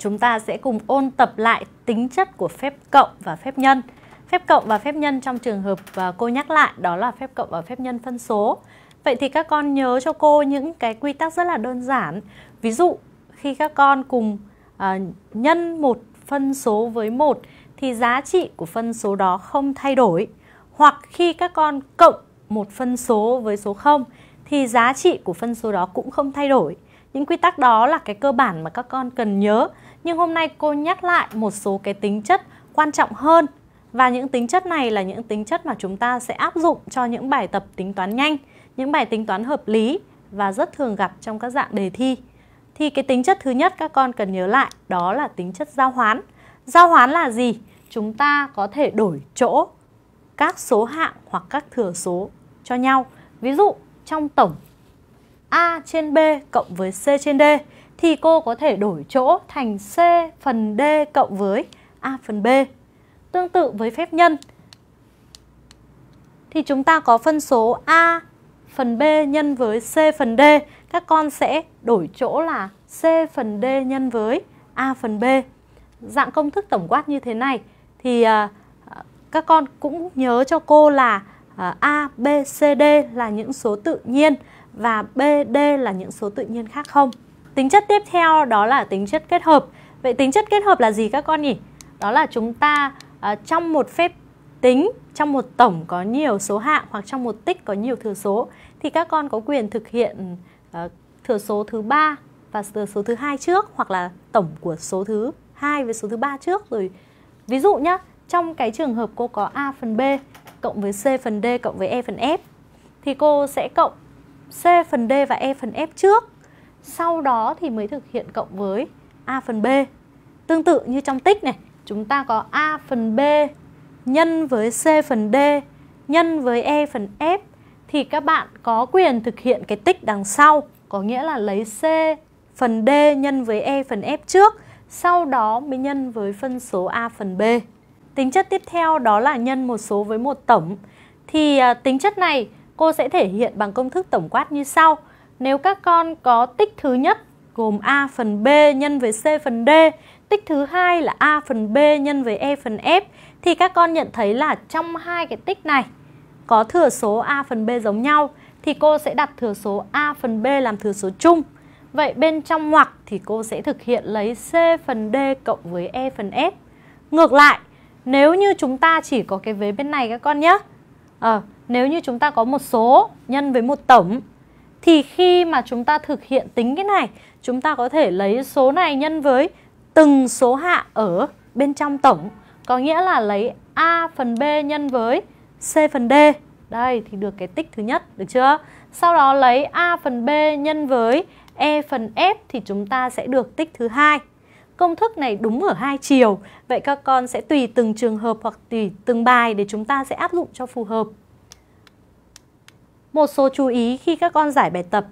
chúng ta sẽ cùng ôn tập lại tính chất của phép cộng và phép nhân. Phép cộng và phép nhân trong trường hợp và cô nhắc lại đó là phép cộng và phép nhân phân số. Vậy thì các con nhớ cho cô những cái quy tắc rất là đơn giản. Ví dụ khi các con cùng uh, nhân một phân số với một thì giá trị của phân số đó không thay đổi. Hoặc khi các con cộng một phân số với số 0 thì giá trị của phân số đó cũng không thay đổi. Những quy tắc đó là cái cơ bản mà các con cần nhớ. Nhưng hôm nay cô nhắc lại một số cái tính chất quan trọng hơn và những tính chất này là những tính chất mà chúng ta sẽ áp dụng cho những bài tập tính toán nhanh, những bài tính toán hợp lý và rất thường gặp trong các dạng đề thi. Thì cái tính chất thứ nhất các con cần nhớ lại đó là tính chất giao hoán. Giao hoán là gì? Chúng ta có thể đổi chỗ các số hạng hoặc các thừa số cho nhau. Ví dụ trong tổng A trên B cộng với C trên D thì cô có thể đổi chỗ thành C phần D cộng với A phần B. Tương tự với phép nhân thì chúng ta có phân số A phần B nhân với C phần D. Các con sẽ đổi chỗ là C phần D nhân với A phần B. Dạng công thức tổng quát như thế này thì à, các con cũng nhớ cho cô là à, A, B, C, D là những số tự nhiên và B, D là những số tự nhiên khác không? Tính chất tiếp theo đó là tính chất kết hợp. Vậy tính chất kết hợp là gì các con nhỉ? Đó là chúng ta uh, trong một phép tính, trong một tổng có nhiều số hạng hoặc trong một tích có nhiều thừa số thì các con có quyền thực hiện uh, thừa số thứ ba và thừa số thứ hai trước hoặc là tổng của số thứ hai với số thứ ba trước rồi. Ví dụ nhá, trong cái trường hợp cô có A phần B cộng với C phần D cộng với E phần F thì cô sẽ cộng C phần D và E phần F trước. Sau đó thì mới thực hiện cộng với A phần B. Tương tự như trong tích này, chúng ta có A phần B nhân với C phần D nhân với E phần F thì các bạn có quyền thực hiện cái tích đằng sau, có nghĩa là lấy C phần D nhân với E phần F trước, sau đó mới nhân với phân số A phần B. Tính chất tiếp theo đó là nhân một số với một tổng. Thì à, tính chất này Cô sẽ thể hiện bằng công thức tổng quát như sau. Nếu các con có tích thứ nhất gồm A phần B nhân với C phần D, tích thứ hai là A phần B nhân với E phần F thì các con nhận thấy là trong hai cái tích này có thừa số A phần B giống nhau thì cô sẽ đặt thừa số A phần B làm thừa số chung. Vậy bên trong ngoặc thì cô sẽ thực hiện lấy C phần D cộng với E phần F. Ngược lại, nếu như chúng ta chỉ có cái vế bên này các con nhé, à, nếu như chúng ta có một số nhân với một tổng thì khi mà chúng ta thực hiện tính cái này chúng ta có thể lấy số này nhân với từng số hạ ở bên trong tổng có nghĩa là lấy A phần B nhân với C phần D đây thì được cái tích thứ nhất được chưa sau đó lấy A phần B nhân với E phần F thì chúng ta sẽ được tích thứ hai Công thức này đúng ở hai chiều. Vậy các con sẽ tùy từng trường hợp hoặc tùy từng bài để chúng ta sẽ áp dụng cho phù hợp. Một số chú ý khi các con giải bài tập.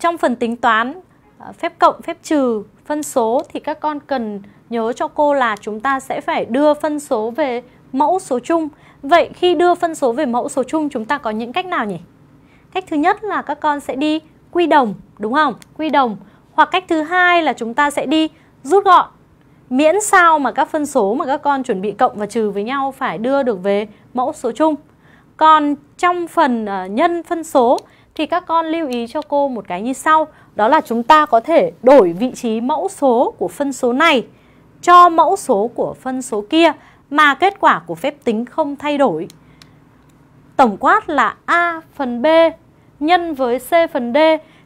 Trong phần tính toán, à, phép cộng, phép trừ, phân số thì các con cần nhớ cho cô là chúng ta sẽ phải đưa phân số về mẫu số chung. Vậy khi đưa phân số về mẫu số chung chúng ta có những cách nào nhỉ? Cách thứ nhất là các con sẽ đi quy đồng, đúng không? Quy đồng hoặc cách thứ hai là chúng ta sẽ đi rút gọn miễn sao mà các phân số mà các con chuẩn bị cộng và trừ với nhau phải đưa được về mẫu số chung. Còn trong phần ờ, nhân phân số thì các con lưu ý cho cô một cái như sau, đó là chúng ta có thể đổi vị trí mẫu số của phân số này cho mẫu số của phân số kia mà kết quả của phép tính không thay đổi. Tổng quát là A phần B nhân với C phần D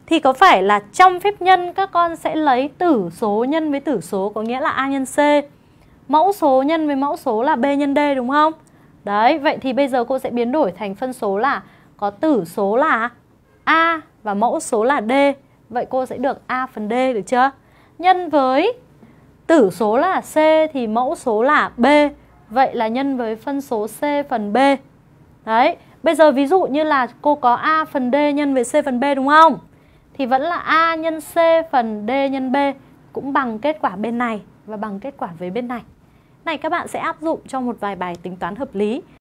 thì có phải là trong phép nhân các con sẽ lấy tử số nhân với tử số có nghĩa là a nhân c mẫu số nhân với mẫu số là b nhân d đúng không đấy vậy thì bây giờ cô sẽ biến đổi thành phân số là có tử số là a và mẫu số là d vậy cô sẽ được a phần d được chưa nhân với tử số là c thì mẫu số là b vậy là nhân với phân số c phần b đấy bây giờ ví dụ như là cô có a phần d nhân với c phần b đúng không thì vẫn là A nhân C phần D nhân B cũng bằng kết quả bên này và bằng kết quả với bên này. Này các bạn sẽ áp dụng cho một vài bài tính toán hợp lý.